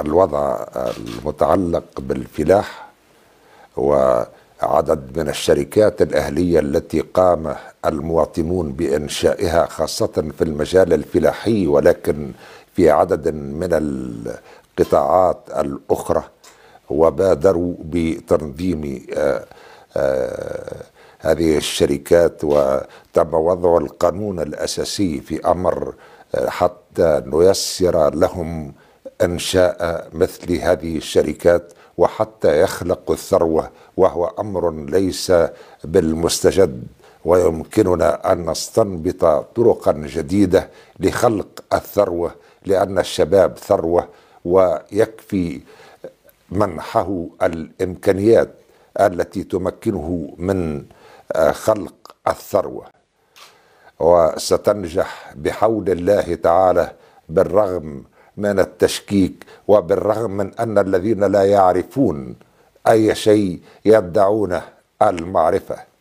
الوضع المتعلق بالفلاح وعدد من الشركات الأهلية التي قام المواطنون بإنشائها خاصة في المجال الفلاحي ولكن في عدد من القطاعات الأخرى وبادروا بتنظيم آه، آه، هذه الشركات وتم وضع القانون الأساسي في أمر آه، حتى نيسر لهم انشاء مثل هذه الشركات وحتى يخلق الثروه وهو امر ليس بالمستجد ويمكننا ان نستنبط طرقا جديده لخلق الثروه لان الشباب ثروه ويكفي منحه الامكانيات التي تمكنه من خلق الثروه وستنجح بحول الله تعالى بالرغم من التشكيك وبالرغم من أن الذين لا يعرفون أي شيء يدعونه المعرفة